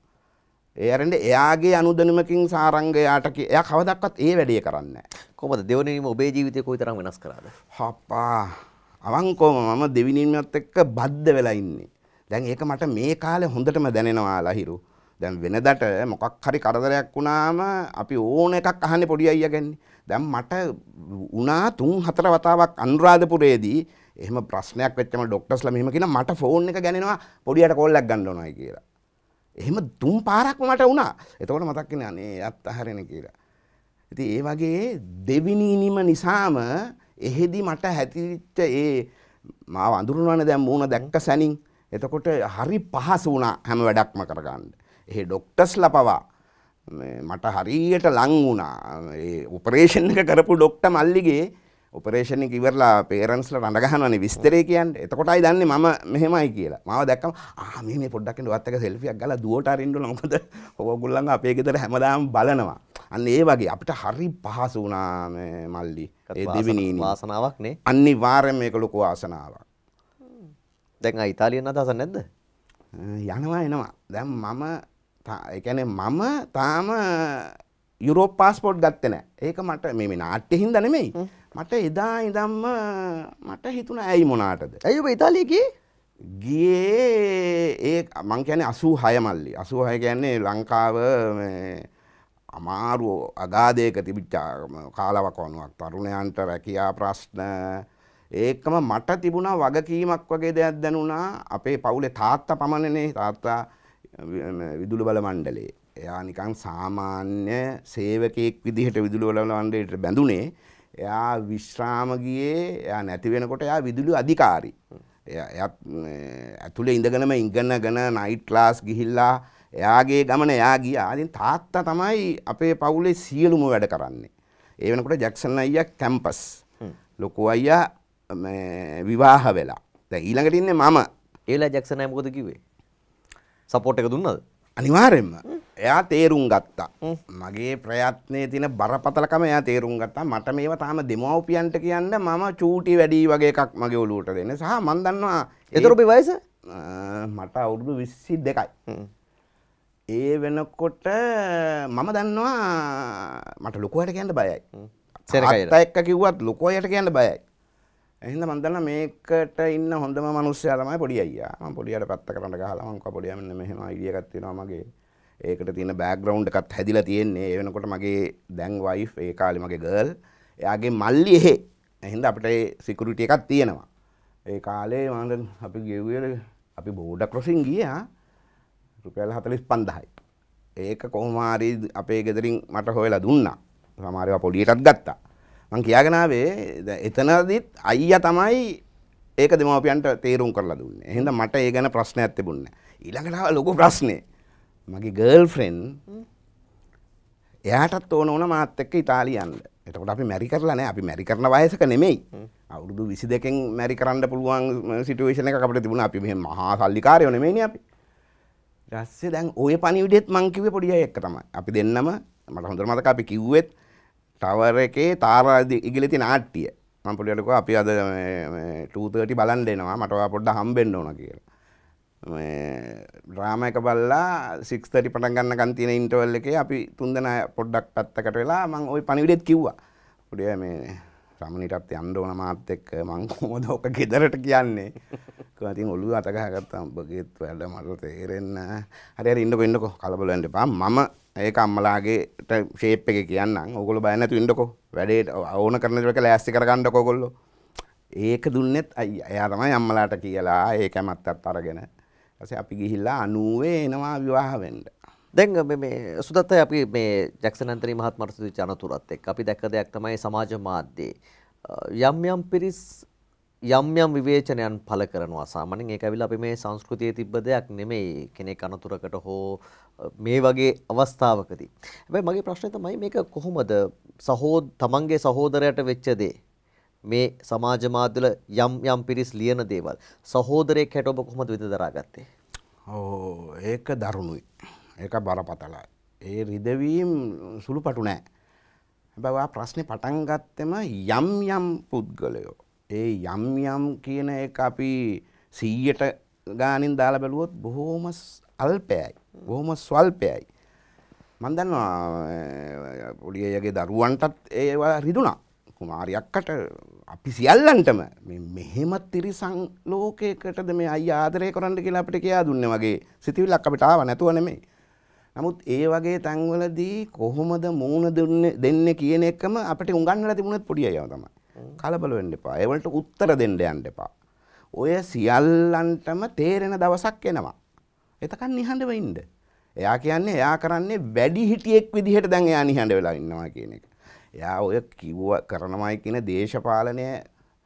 ඒ අරෙන්ද එයාගේ අනුදනමකින් සාරංගයාට එයා කවදක්වත් ඒ වැඩේ කරන්න කොමද දෙවනීම ඔබේ ජීවිතය කොයිතරම් වෙනස් කරාද හප්පා අවංකෝම මම දෙවිනිමත් එක්ක බද්ධ වෙලා ඉන්නේ දැන් ඒක මට මේ කාලේ හොඳටම දැනෙනවා ලහිරු දැන් වෙනදට මොකක් හරි කරදරයක් වුණාම අපි ඕන එකක් අහන්නේ පොඩි අයියා ගැන්නේ දැන් මට වුණා තුන් හතර වතාවක් අනුරාධපුරයේදී එහෙම ප්‍රශ්නයක් වෙච්චම ඩොක්ටර්ස්ලා මෙහෙම කියන මට ෆෝන් එක ගන්නවා පොඩියට කෝල්ලක් ගන්න ඕනයි කියලා. එහෙම තුන් පාරක්ම මට වුණා. එතකොට මතක් වෙනවා අනේ එයත් අහරෙන කියලා. ඉතින් ඒ වගේ දෙවිනීනිම නිසාම එහෙදි මට හැතිරිච්ච ඒ මාව අඳුරනවනේ දැන් මූණ දැක්ක සැනින් එතකොට හරි පහසු වුණා හැම වැඩක්ම කරගන්න. එහෙ ඩොක්ටර්ස්ලා පවා මට හරියට ලං වුණා ඔපරේෂන් එක කරපු ඩොක්ට මල්ලිගේ ඔපරේෂණ ඉවරලා පේරන්ස්ල රඳගහනනේ විස්තරේ කියන්න එතකොටයි දන්නේ මම මෙහෙමයි කියලා මම දැක්කම ආ මේ මේ පොඩ්ඩක් වත් එක සෙල්ෆියක් ගාලා දුවට අරින්න ඕන මොකද ඔයගොල්ලන් අපේ ගෙදර හැමදාම බලනවා අන්න ඒ වගේ අපිට හරි පහසු වුණා මේ මල්ලි ඒ දෙවිනීනි වාසනාවක් නේ අනිවාර්යෙන් මේක ලොකු වාසනාවක් දැන් ආ ඉතාලියෙන් අදහසක් නැද්ද යනවා එනවා දැන් මම එකන මම තාම යුරෝප පාස්පෝට් ගත්තන ඒක මට මේ නාට්‍ය හින්ද නෙමෙයි මට එදා ඉදම්ම මට හිතුන ඇයි මොනාටද ඇයු ඉතාලියකි ගියේ ඒ මං කියන්නේ අසූ හයමල්ලි අසූ හය කියන්නේ ලංකාව අමාරු අගාදයක තිබිච්චා කාලවකොනුවක් තරුණයන්ට රැකයා ප්‍රශ්න ඒකම මට තිබුණා වගකීමක් වගේ දෙයක් දැනුණා අපේ පවුලේ තාත්තා පමණනේ තාත්තා විදුල බල මණ්ඩලේ. එයා නිකන් සාමාන්‍ය සේවකයෙක් විදිහට විදුල බල මණ්ඩලයට බැඳුනේ. එයා විශ්‍රාම ගියේ එයා නැති වෙනකොට එයා විදුලි අධිකාරී. එයත් ඇතුලේ ඉඳගෙනම ඉගෙනගෙන නයිට් ක්ලාස් ගිහිල්ලා එයාගේ ගමන එයා ගියා. ඉතින් තාත්තා තමයි අපේ පවුලේ සියලුම වැඩ කරන්නේ. ඒ වෙනකොට ජැක්සන් අයියා කැම්පස්. ලොකු අයියා විවාහ වෙලා. දැන් ඊළඟට ඉන්නේ මම. ඒලා ජැක්සන් අයියා මොකද කිව්වේ? සපෝට් එක දුන්නද අනිවාරෙන්ම එයා තේරුම් ගත්තා මගේ ප්‍රයත්නය තින බරපතලකම එයා තේරුම් ගත්තා මට මේවා තාම දෙමවපියන්ට කියන්න මම චූටි වැඩි වගේ එකක් මගේ ඔලුට දෙන්න සහ මන්දන්නවා එතරපි වයස මට අවුරුදු විස්සි දෙකයි ඒ වෙනකොට මම දන්නවා මට ලොකුවට කියන්න බයයි සෙරක එක්ක කිව්වත් ලොකෝයට කියන්න බයයි එහින්ද මම දන්නා මේකට ඉන්න හොඳම මිනිස්සයා තමයි පොඩි අයියා. මම පොඩියට පැත්තකට ගහලා මම කව පොඩියා මෙන්න මෙහෙම අයිඩියා එකක් තියෙනවා මගේ ඒකට තියෙන බෑග්‍රවුන්් එකත් හැදිලා තියෙන්නේ ඒ වෙනකොට මගේ දැන් වයිෆ් ඒ කාලි මගේ ගර්ල් එයාගේ මල්ලි එහෙ එහින්ද අපට සිකුරිට එකක් තියෙනවා ඒ කාලේ මන්ද අපි ගෙව්වල අපි බෝඩ ක්‍රොසින් ගියා රුපියල් හතලිස් පන්දහයි ඒක කොහොමාරි අපේ ගෙදරින් මට හොයලා දුන්නා සමාරවා පොඩියටත් ගත්තා මං කියාගෙන ආවේ එතනදිත් අයියා තමයි ඒක දෙමාපියන්ට තේරුම් කරලා දුන්නේ. එහෙනම් මට ඒ ගැන ප්‍රශ්නයක් තිබුණේ නැහැ. ඊළඟට ආව ලොකු ප්‍රශ්නේ. මගේ ගර්ල්ෆ්‍රෙන්ඩ් එයාටත් ඕන වුණා මාත් එක්ක ඉතාලිය යන්න. එතකොට අපි මැරි කරලා නැහැ. අපි මැරි කරන වයසක නෙමෙයි. අවුරුදු 22කින් මැරි කරන්න පුළුවන් සිටුේෂන් එකක් අපිට තිබුණා. අපි මෙහෙම මහා සල්ලිකාරයෝ නෙමෙයිනේ අපි. ඊට පස්සේ දැන් ওই පණිවිඩෙත් මං කිව්වේ පොඩි අය එක්ක තමයි. අපි දෙන්නම මට හොඳට මතකයි අපි කිව්වෙත් ටවර් එකේ තාරා ඉගිල තියෙන නාට්‍ය මම පොඩියටකෝ අපි අද 2:30 බලන් දෙනවා මට ඔයා පොඩ්ඩක් හම්බෙන්න ඕන කියලා. මේ ඩ්‍රාමා එක බලලා 6:30 පටන් ගන්නකන් තියෙන ඉන්ටර්වල් එකේ අපි තුන්දෙනා පොඩ්ඩක් පැත්තකට වෙලා මම ওই පණිවිඩෙත් කිව්වා. පොඩිය මේ රමණිටත් යන්න ඕන මාත් එක්ක මං කොහොමද ඔක ගෙදරට කියන්නේ කියලා ඉතින් ඔළුව අත ගහගත්තා ඔබගේත් වැඩ මට තේරෙන්න හරි හරි ඉන්නකෝ ඉන්නකෝ කලබල වෙන්න එපා මම ඒක අම්මලාගේට ෂේප් එකේ කියන්නම් ඕගොල්ලෝ බය නැතුව ඉන්නකෝ වැඩේ ඕන කරන දේ ලෑස්ති කරගන්නකෝ ඔයගොල්ලෝ ඒක දුන්නෙත් අයියා එයා තමයි අම්මලාට කියලා ඒ කැමැත්තත් අරගෙන ඊපස්සේ අපි ගිහිල්ලා 90 එනවා විවාහ වෙන්න දැන් මේ සුදත්ත අපි මේ ජැක්සන් ඇන්තනි මහත්මයාට සිදුවෙච්ච අනතුරත් එක්ක අපි දැක්ක දෙයක් තමයි සමාජ මාධ්‍යයේ යම් යම් පිරිස් යම් යම් විවේචනයන් පළ කරනවා සාමාන්‍යයෙන් ඒක ඇවිල්ලා අපි මේ සංස්කෘතියේ තිබ්බ දෙයක් නෙමෙයි කෙනෙක් අනතුරකට හෝ මේ වගේ අවස්ථාවකදී. හැබැයි මගේ ප්‍රශ්නේ තමයි මේක කොහොමද සහෝ තමන්ගේ සහෝදරයට වෙච්ච දේ මේ සමාජ මාධ්‍යවල යම් යම් පිරිස් ලියන දේවල් සහෝදරයෙක් හැට ඔබ කොහොමද විඳ දරාගත්තේ? ඕ ඒක දරුණුයි. ඒක බරපතලයි. ඒ රිදවීම් සුළු පටු නෑ. හැබැයි ප්‍රශ්නේ පටන් ගත්තෙම යම් යම් පුද්ගලයෝ ඒ යම් යම් කියන එක අපි 100ට ගානින් දාලා බැලුවොත් බොහොම අල්පයයි. බොහොම ස්වල්පයයි. මම දන්නවා පොඩි අයගේ දරුවන්ටත් ඒවා රිදුණා. කුමාරි අක්කට අපි සියල්ලන්ටම මේ මෙහෙම තිරිසන් ලෝකයකටද මේ අයියා ආදරය කරන්න කියලා අපිට කියා දුන්නේ වගේ සිතුවිල්ලක් අපිට ආව නැතුව නෙමෙයි. නමුත් ඒ වගේ තැන්වලදී කොහොමද මූුණ දෙන්න කියන එකම අපට උගන්නලා තිබුණත් පොඩිය අයව තමයි. කලබල වෙන්න එපා. ඒවලට උත්තර දෙන්න යන්න එපා. ඔය සියල්ලන්ටම තේරෙන දවසක් එනවා. එතකන් නිහඬව ඉන්න. එයා කියන්නේ එයා කරන්නේ වැඩි හිටියෙක් විදිහට දැන් එයා නිහඬ වෙලා ඉන්නවා කියන එක. එයා ඔය කිව්ව කරනමයි කියන දේශපාලනය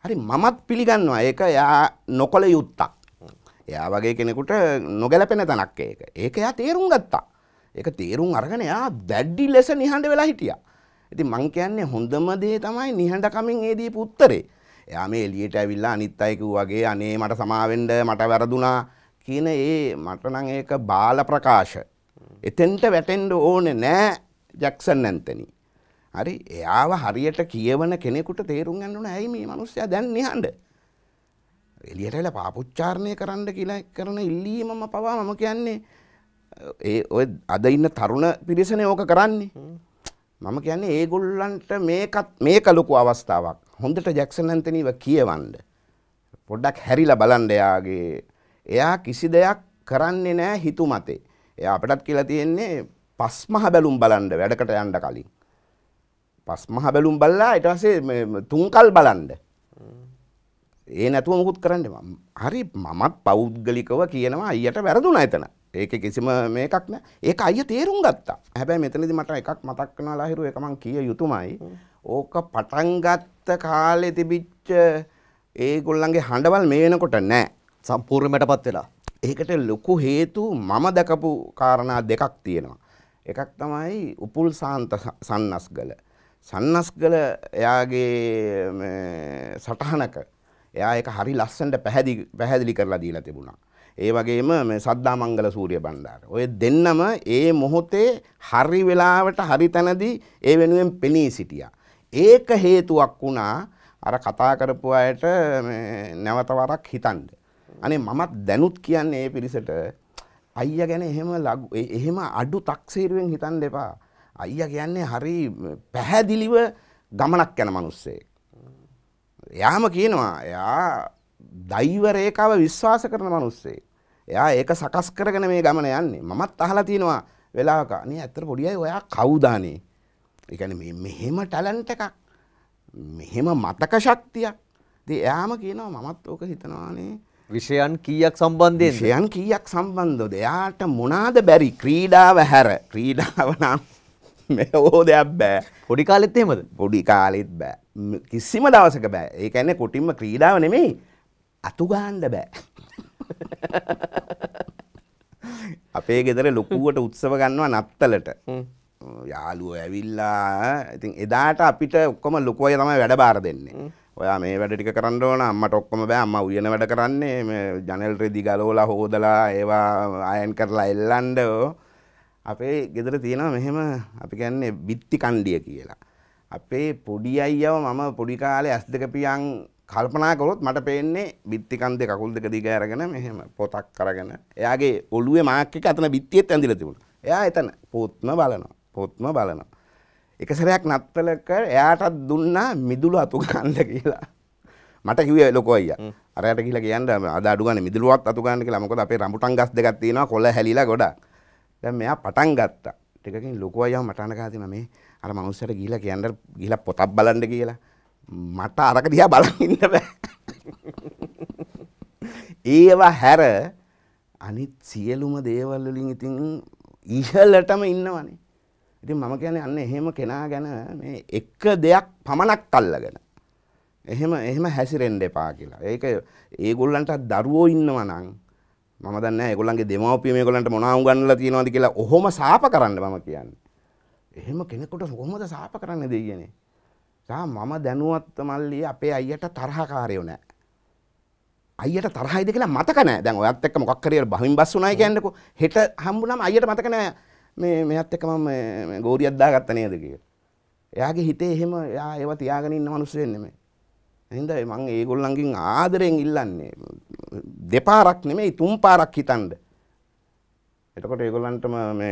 හරි මමත් පිළිගන්නවා. ඒක එයා නොකළ යුත්තක්. එයා වගේ කෙනෙකුට නොගැලපෙන තනක් ඒක. ඒක එයා තේරුම් ගත්තා. ඒක තේරුම් අරගෙන යා වැඩි ලෙස නිහඬ වෙලා හිටියා. ඉතින් මං කියන්නේ හොඳම දේ තමයි නිහඬකමින් ඒ දීපු උත්තරේ. එයා මේ එළියට ඇවිල්ලා අනිත් අය කිව්වාගේ අනේ මට සමාවෙන්න මට වැරදුනා කියන ඒ මට නම් ඒක බාල ප්‍රකාශ. එතෙන්ට වැටෙන්න ඕනේ නෑ ජැක්සන් ඇන්තනි. හරි එයාව හරියට කියවන කෙනෙකුට තේරුම් ගන්න ඕනේ ඇයි මේ මිනිස්සයා දැන් නිහඬ. එළියට ඇවිල්ලා පාපොච්චාරණය කරන්න කියලා කරන ඉල්ලීමම පවා මම කියන්නේ ඒ ඔය අද ඉන්න තරුණ පිරිසනේ ඕක කරන්නේ. මම කියන්නේ ඒගොල්ලන්ට මේකත් මේක ලොකු අවස්ථාවක්. හොඳට ජැක්සන් ඇන්තනීව කියවන්න. පොඩ්ඩක් හැරිලා බලන්න එයාගේ. එයා කිසි දෙයක් කරන්නේ නැහැ හිතුමතේ. එයා අපටත් කියලා තියෙන්නේ පස්මහ බැලුම් බලන්න වැඩකට යන්න කලින්. පස්මහ බැලුම් බලලා ඊට පස්සේ තුන්කල් බලන්න. ඒ නැතුව මුකුත් කරන්න හරි මමත් පෞද්ගලිකව කියනවා අයියට වැරදුනා එතන ඒක කිසිම මේකක් නෑ. ඒක අයිය තේරුම් ගත්තා. හැබැයි මෙතනදී මට එකක් මතක් වෙනවා ලහිරු ඒක මං කිය යුතුමයි. ඕක පටන් ගත්ත කාලේ තිබිච්ච ඒගොල්ලන්ගේ හඬවල් මේ වෙනකොට නෑ. සම්පූර්ණයටපත් වෙලා. ඒකට ලොකු හේතු මම දැකපු කාරණා දෙකක් තියෙනවා. එකක් තමයි උපුල් සාන්ත සන්නස්ගල. සන්නස්ගල එයාගේ සටහනක එයා ඒක හරි ලස්සනට පැහැදිලි කරලා දීලා තිබුණා. ඒ වගේම මේ සද්දාමංගල සූර්ය බණ්ඩාර. ඔය දෙන්නම ඒ මොහොතේ හරි වෙලාවට හරි තැනදී ඒ වෙනුවෙන් පෙනී සිටියා. ඒක හේතුවක් වුණා අර කතා කරපු අයට නැවත වරක් හිතන්න. අනේ මමත් දැනුත් කියන්නේ ඒ පිරිසට අයියා ගැන එහෙම එහෙම අඩු තක්සේරුවෙන් හිතන්න එපා. අයියා කියන්නේ හරි පැහැදිලිව ගමනක් යන මිනිස්සෙක්. එයාම කියනවා එයා දෛව රේඛාව විශ්වාස කරන මිනිස්සෙක්. එයා ඒක සකස් කරගෙන මේ ගමන යන්නේ මමත් අහලා තියෙනවා වෙලාවක අනේ ඇත්තට පොඩියයි ඔයා කවුදානේ ඒ කියන්නේ මේ මෙහෙම ටැලන්ට් එකක් මෙහෙම මතක ශක්තියක් ඉතින් එයාම කියනවා මමත් ඕක හිතනවානේ විෂයන් කීයක් සම්බන්ධයෙන් විෂයන් කීයක් සම්බන්ධවද එයාට මොනාද බැරි ක්‍රීඩාව හැර ක්‍රීඩාව නම් මේ ඕ දෙයක් බෑ පොඩි කාලෙත් එහෙමද පොඩි කාලෙත් බෑ කිසිම දවසක බෑ ඒ කියන්නේ කුටිම්ම ක්‍රීඩාව නෙමෙයි අතුගාන්න බෑ අපේ ගෙදර ලොකුවට උත්සව ගන්නවා නත්තලට යාලුව ඇවිල්ලා ඉතින් එදාට අපිට ඔක්කොම ලොකුවය තමයි වැඩ බාර දෙන්නේ ඔයා මේ වැඩ ටික කරන්න ඕන අම්මට ඔක්කොම බෑ අම්මා උයන වැඩ කරන්නේ මේ ජනෙල් රෙදි ගලවලා හොදලා ඒවා අයන් කරලා එල්ලන්න අපේ ගෙදර තියෙනවා මෙහෙම අපි කියන්නේ බිත්ති කණ්ඩිය කියලා. අපේ පොඩි අයියව මම පොඩි කාලේ ඇස් දෙක පියන් කල්පනා කළොත් මට පේන්නේ බිත්තිකන්දේ කකුල් දෙක දිග අරගෙන මෙහෙම පොතක් අරගෙන එයාගේ ඔළුවේ මාක් එක අතන බිත්තියෙත් ඇඳිලා තිබුණා. එයා එතන පොත්ම බලනවා. පොත්ම බලනවා. එක සැරයක් නත්තලක එයාටත් දුන්නා මිදුළු අතු ගන්න කියලා. මට කිව්වේ ලොකෝ අයියා. අරයට ගිහලා කියන්න අද අඩු ගන්න මිදුළුවත් අතු ගන්න කියලා. මොකද අපේ රඹුටන් ගස් දෙකක් තියෙනවා කොළ හැලිලා ගොඩක්. දැන් මෙයා පටන් ගත්තා. ටිකකින් ලොකෝ අයියා මට අනගහතිම මේ අර මනුස්සයට ගිහලා කියන්න ගිහලා පොතක් බලන්න කියලා. මට අරක දිහා බලන් ඉන්න බෑ. ඒවා හැර අනිත් සියලුම දේවල් වලින් ඉතින් ඉහළටම ඉන්නවනේ. ඉතින් මම කියන්නේ අන්න එහෙම කෙනා ගැන මේ එක දෙයක් පමණක් අල්ලගෙන එහෙම එහෙම හැසිරෙන්න එපා කියලා. ඒක ඒගොල්ලන්ට දරුවෝ ඉන්නවා නම් මම දන්නේ නැහැ ඒගොල්ලන්ගේ දෙමාපිය මේගොල්ලන්ට මොනවා උගන්වලා තියනවද කියලා ඔහොම සාප කරන්න මම කියන්නේ. එහෙම කෙනෙකුට කොහොමද සාප කරන්නේ දෙයියනේ? යා මම දැනුවත් මල්ලි අපේ අයියට තරහකාරයෝ නෑ. අයියට තරහයිද කියලා මතක නෑ. දැන් ඔයත් එක්ක මොකක් හරි බහින් බස් උනායි කියන්නකෝ. හෙට හම්බුනම අයියට මතක නෑ මේ මෙයත් එක්ක මම මේ ගෝරියක් දාගත්ත නේද කියලා. එයාගේ හිතේ එහෙම එයා ඒව තියාගෙන ඉන්න මිනිස්සු වෙන්නේ මේ. එහෙනම් මම ඒගොල්ලන්ගෙන් ආදරෙන් ඉල්ලන්නේ දෙපාරක් නෙමෙයි තුන් පාරක් හිතන්න. එතකොට ඒගොල්ලන්ටම මේ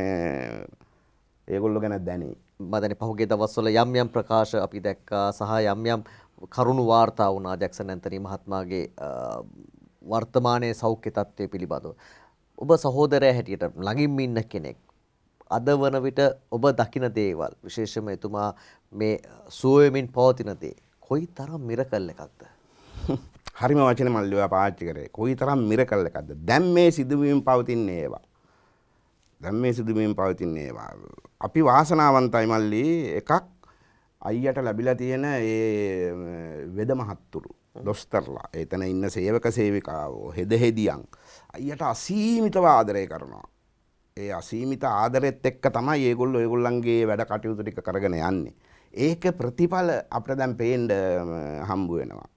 ඒගොල්ලෝ ගැන දැනේ. මදන පහුගේ දවස්වල යම් යම් ප්‍රකාශ අපි දැක්කා සහ යම් යම් කරුණු වාර්තා වුණා ජැක්සන් ඇන්තනී මහත්මයාගේ වර්තමානයේ සෞඛ්‍ය තත්ත්වය පිළිබඳව. ඔබ සහෝදරය හැටියට ළඟින්ම ඉන්න කෙනෙක් අද වන විට ඔබ දකින දේවල් විශේෂම එතුමා මේ සුවයමින් පවතින දේ කොයි තරම් මිරකල් එකක්ද? හරිම වචන මල්ලියා පාවිච්චි කරේ. කොයි තරම් මිරකල් එකක්ද? දැන් මේ සිදුවීම් පවතින්නේ ඒවා. දැන් මේ සිදුවීම් පවතින්නේ ඒවා. අපි වාසනාවන්තයි මල්ලි එකක් අයියට ලැබිලා තියෙන ඒ වෙද මහත්තුරු දොස්තරලා එතන ඉන්න සේවක සේවිකාවෝ හෙද හෙදියන් අයියට අසීමිතව ආදරය කරනවා. ඒ අසීමිත ආදරෙත් එක්ක තමයි ඒගොල්ලෝ ඒගොල්ලන්ගේ වැඩ කටයුතු ටික කරගෙන යන්නේ. ඒක ප්‍රතිඵල අපිට දැන් පේන්න හම්බ වෙනවා.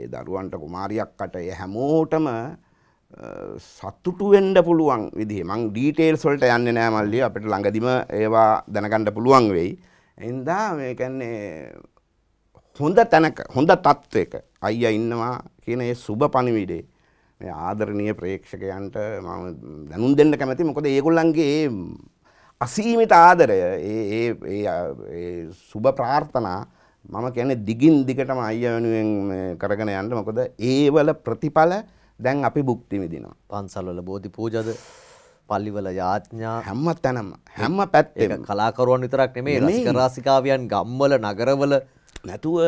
ඒ දරුවන්ට කුමාරියක් කට හැමෝටම සතුටු වෙන්න පුළුවන් විදිහේ මං ඩීටේල්ස් වලට යන්නේ නෑ මල්ලිය අපිට ළඟදිම ඒවා දැනගන්න පුළුවන් වෙයි. එනිසා මේ කියන්නේ හොඳ තැනක හොඳ තත්වයක අයියා ඉන්නවා කියන ඒ සුබ පණිවිඩේ මේ ආදරණීය ප්‍රේක්ෂකයන්ට මම දැනුම් දෙන්න කැමතියි මොකද ඒගොල්ලන්ගේ අසීමිත ආදරය ඒ ඒ සුබ ප්‍රාර්ථනා මම කියන්නේ දිගින් දිගටම අයියා වෙනුවෙන් කරගෙන යන්න මොකද ඒවල ප්‍රතිඵල දැන් අපි භුක්ති විඳිනවා. පන්සල්වල බෝධි පූජද පල්ලිවල යාඥා හැම තැනම හැම පැත්තෙම කලාකරුවන් විතරක් නෙමේ රසික රාසිකාවියන් ගම්වල නගරවල නැතුව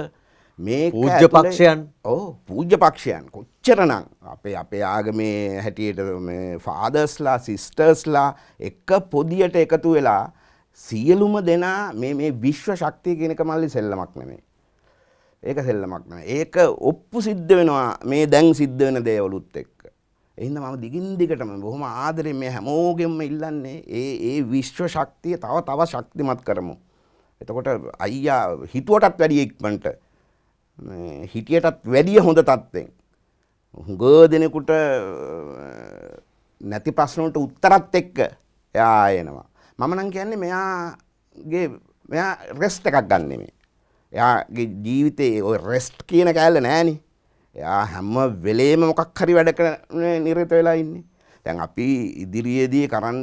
මේ පූජ්‍ය පක්ෂයන් ඕ පූජ්‍ය පක්ෂයන් කොච්චරනම් අපේ අපේ ආගමේ හැටියට මේ ෆාදර්ස්ලා සිස්ටර්ස්ලා එක පොදියට එකතු වෙලා සියලුම දෙනා මේ මේ විශ්ව ශක්තිය කියනක මල්ලි සෙල්ලමක් නෙමේ ඒක සෙල්ලමක් නෙමෙයි. ඒක ඔප්පු සිද්ධ වෙනවා මේ දැන් සිද්ධ වෙන දේවලුත් එක්ක. එහෙනම් මම දිගින් දිගටම බොහොම ආදරෙන් මේ හැමෝගෙම ඉල්ලන්නේ ඒ ඒ විශ්ව ශක්තිය තව තව ශක්තිමත් කරමු. එතකොට අයියා හිතුවටත් වැඩිය ඉක්මනට හිටියටත් වැඩිය හොඳ තත්ත්වෙන් හුඟ දෙනෙකුට නැති ප්‍රශ්න වලට උත්තරත් එක්ක එයා එනවා. මම නම් කියන්නේ මෙයාගේ මෙයා රෙස්ට් එකක් ගන්නෙ මේ. එයාගේ ජීවිතයේ ඔය රෙස්ට් කියන කෑල්ල නෑනේ. එයා හැම වෙලේම මොකක් හරි වැඩක නිරත වෙලා ඉන්නේ. දැන් අපි ඉදිරියේදී කරන්න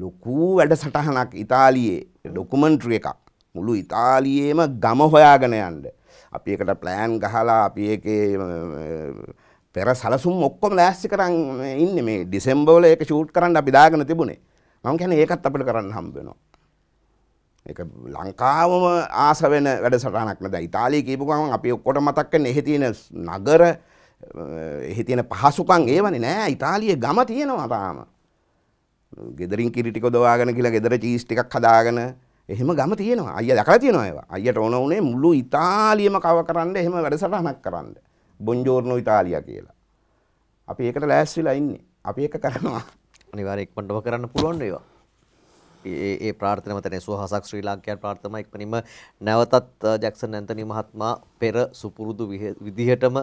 ලොකු වැඩසටහනක් ඉතාලියේ ඩොකුමෙන්ටරි එකක්. මුළු ඉතාලියේම ගම හොයාගෙන යන්න. අපි ඒකට ප්ලෑන් ගහලා අපි ඒකේ පෙර සලසුම් ඔක්කොම ලෑස්ති කරන් ඉන්නේ මේ ඩිසෙම්බර් වල ඒක ෂූට් කරන්න අපි දාගෙන තිබුණේ. මම කියන්නේ ඒකත් අපිට කරන්න හම්බ වෙනවා. එක ලංකාවම ආස වෙන වැඩසටහනක් නද ඉතාලී කීපු ගමන් අපි ඔක්කොට මතක්ක එහි තියෙන නගර එහි තියෙන පහසුකම් ඒවනේ නෑ ඉතාලිය ගම තියෙනවා තාම. ගෙදරින් කිරිටික දවාගෙන කියලා ගෙදර චීස් ටිකක් හදාගෙන එහෙම ගම තියෙනවා. අයියා දැකලා තියෙනවා ඒවා. අයියට ඕන උනේ මුළු ඉතාලියම කව කරන්න එහෙම වැඩසටහනක් කරන්න. බොන්ජෝර්නෝ ඉතාලියා කියලා. අපි ඒකට ලෑස්තිලා ඉන්නේ. අපි ඒක කරනවා. අනිවාර්යයෙන්ම කරන්න පුළුවන් ඒවා. ඒ ප්‍රාර්ථනම තැන සුහසක් ශ්‍රී ලාංකයන් ප්‍රාර්ථම එක්මනිම නැවතත් ජැක්සන් ඇන්තනි මහත්මා පෙර සුපුරුදු විදිහටම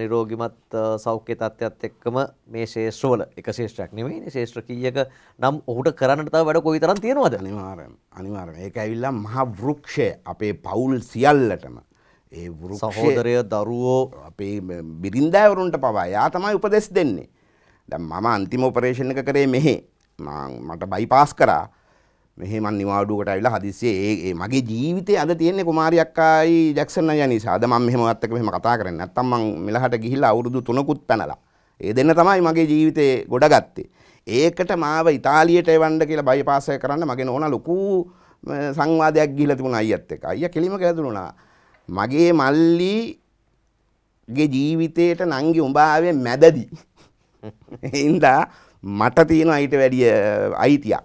නිරෝගිමත් සෞඛ්‍ය තත්ත්වයත් එක්කම මේ ශේෂ්‍රවල එක ශේෂ්‍රයක් නෙමෙයි ශේෂ්‍ර කීයක නම් ඔහුට කරන්නට තව වැඩ කොයි තරම් තියෙනවද අනිවාර්යෙන් අනිවාර්යෙන් ඒක ඇවිල්ලා මහා වෘක්ෂය අපේ පවුල් සියල්ලටම ඒ සහෝදරය දරුවෝ අපේ බිරින්දෑවරුන්ට පවා යා තමයි උපදෙස් දෙන්නේ දැන් මම අන්තිම ඔපරේෂන් එක කරේ මෙහේ මට බයිපාස් කරා මෙහෙම නිවාඩුවකට ඇවිල්ලා හදිස්සියේ ඒ මගේ ජීවිතේ අද තියෙන්නේ කුමාරි අක්කායි ජැක්සන් අයියා නිසා. අද මම මෙහෙමවත් එක මෙහෙම කතා කරන්නේ. නැත්තම් මං මෙලහට ගිහිල්ලා අවුරුදු 3කුත් පැනලා. ඒ දෙන්න තමයි මගේ ජීවිතේ ගොඩගත්තේ. ඒකට මාව ඉතාලියට එවන්න කියලා බයිපාස් කරන්න මගේ නෝනා ලොකු සංවාදයක් ගිහිල්ලා තිබුණා අයියත් එක්ක. අයියා කෙලිම ගැදුණා. මගේ මල්ලි ගේ ජීවිතේට නංගි උඹාවේ මැදදී. එහින්දා මට තියෙන අයිට වැඩිය අයිතියක්.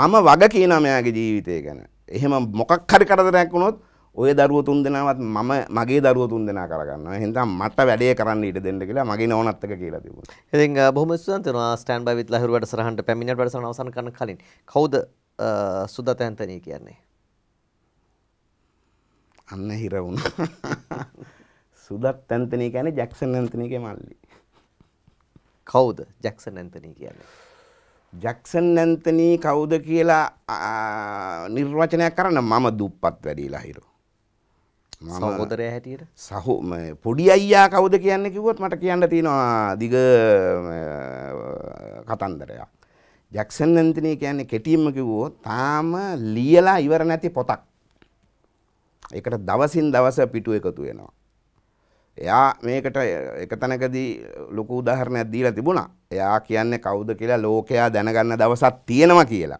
මම වග කියන මෙයාගේ ජීවිතය ගැන. එහෙම මොකක් හරි කරදරයක් වුණොත් ඔය දරුවෝ තුන් දෙනාවත් මම මගේ දරුවෝ තුන් දෙනා කරගන්නවා. එහෙනම් මට වැඩේ කරන්න ඉඩ දෙන්න කියලා මගේ නෝනත් එක කියලා තිබුණා. ඉතින් බොහොම ස්තුතියි තනවා ස්ටෑන්ඩ් බයි විත් ලහිරු වැඩසටහනට පැමිණෙන වැඩසටහන අවසන් කරන කලින් කවුද සුදත ඇන්තනී කියන්නේ? අන්න හිර වුණා. සුදත් ඇන්තනී කියන්නේ ජැක්සන් ඇන්තනීගේ මල්ලි. කවුද ජැක්සන් ඇන්තනී කියන්නේ. ජැක්සන් නැන්තනී කවුද කියලා නිර්වචනයක් කරන්න මම දුප්පත් වැඩීලා හිරු. සහෝදරය හැටියට සහෝ පොඩි අයියා කවුද කියන්න කිව්වොත් මට කියන්න තියෙනවා දිග කතන්දරයා. ජැක්සන් නැන්තනී කියන්නේ කෙටීම කිව්වෝ තාම ලියලා ඉවර නැති පොතක්. ඒකට දවසින් දවස පිටු එකතු වෙනවා. එයා මේකට එක තැනකදී ලොකු උදාහරණයක් දීලා තිබුණා. එයා කියන්නේ කවුද කියලා ලෝකයා දැනගන්න දවසක් තියෙනවා කියලා.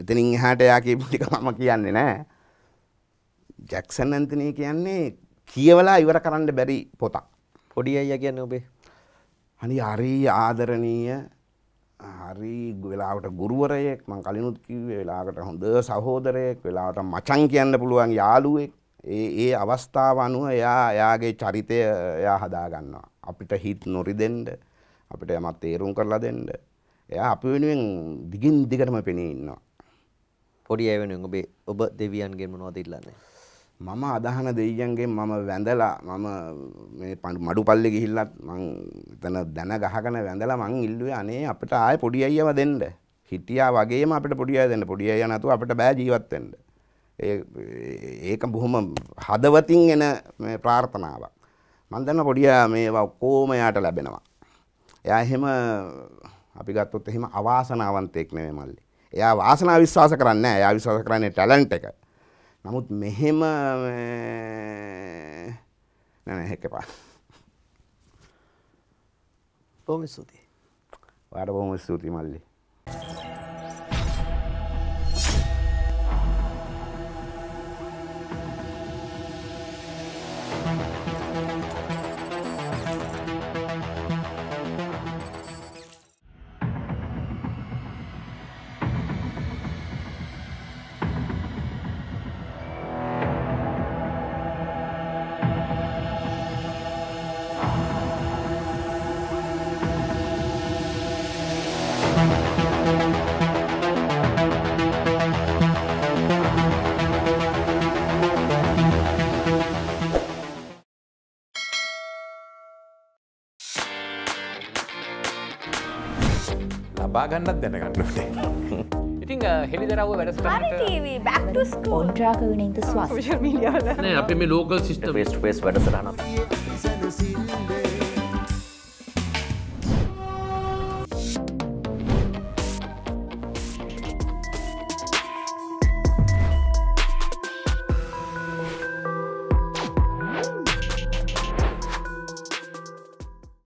එතනින් එහාට එයා කියපු ටික මම කියන්නේ නෑ. ජැක්සන් ඇන්තනී කියන්නේ කියවලා ඉවර කරන්න බැරි පොතක්. පොඩි අයියා කියන්නේ ඔබේ. අනි හරි ආදරණීය හරි වෙලාවට ගුරුවරයෙක් මං කලිනුත් කිව්වේ වෙලාකට හොඳ සහෝදරයෙක් වෙලාවට මචං කියන්න පුළුවන් යාළුවෙක් ඒ ඒ අවස්ථාව අනුව එයා එයාගේ චරිතය එයා හදාගන්නවා. අපිට හිත් නොරිදෙන්න අපිට යමක් තේරුම් කරලා දෙන්න. එයා අපි වෙනුවෙන් දිගින් දිගටම පෙනී ඉන්නවා. පොඩි අය වෙනුවෙන් ඔබේ ඔබ දෙවියන්ගෙන් මොනවද ඉල්ලන්නේ? මම අදහන දෙයියන්ගෙන් මම වැඳලා මම මේ මඩු පල්ලෙ ගිහිල්ලත් මං එතන දැන ගහගෙන වැඳලා මං ඉල්ලුවේ අනේ අපිට ආයේ පොඩි අයියව දෙන්න. හිටියා වගේම අපිට පොඩි අය දෙන්න. පොඩි අයියා නැතුව අපිට බෑ ජීවත් වෙන්න. ඒක බොහොම හදවතින් එන ප්‍රාර්ථනාවක්. මම දන්න පොඩියා මේවා ඔක්කොම යාට ලැබෙනවා. එයා එහෙම අපි ගත්තොත් එහෙම අවාසනාවන්තයෙක් නෙමෙයි මල්ලි. එයා වාසනාව විශ්වාස කරන්නේ නැහැ. එයා විශ්වාස කරන්නේ ටැලන්ට් එක. නමුත් මෙහෙම නෑ නෑ හැකපා. බොහොම ස්තුතියි. ඔයාලට බොහොම ස්තුතියි මල්ලි. ගන්නත් දැනගන්නට. ඉතිං හෙළිදරව වැඩසට ඔන්ට්‍රාක වනින්ත ස්වාශ මිිය අපේ මේ ලෝකල් සිිට වෙස්ට පේස් වැඩසරනවා.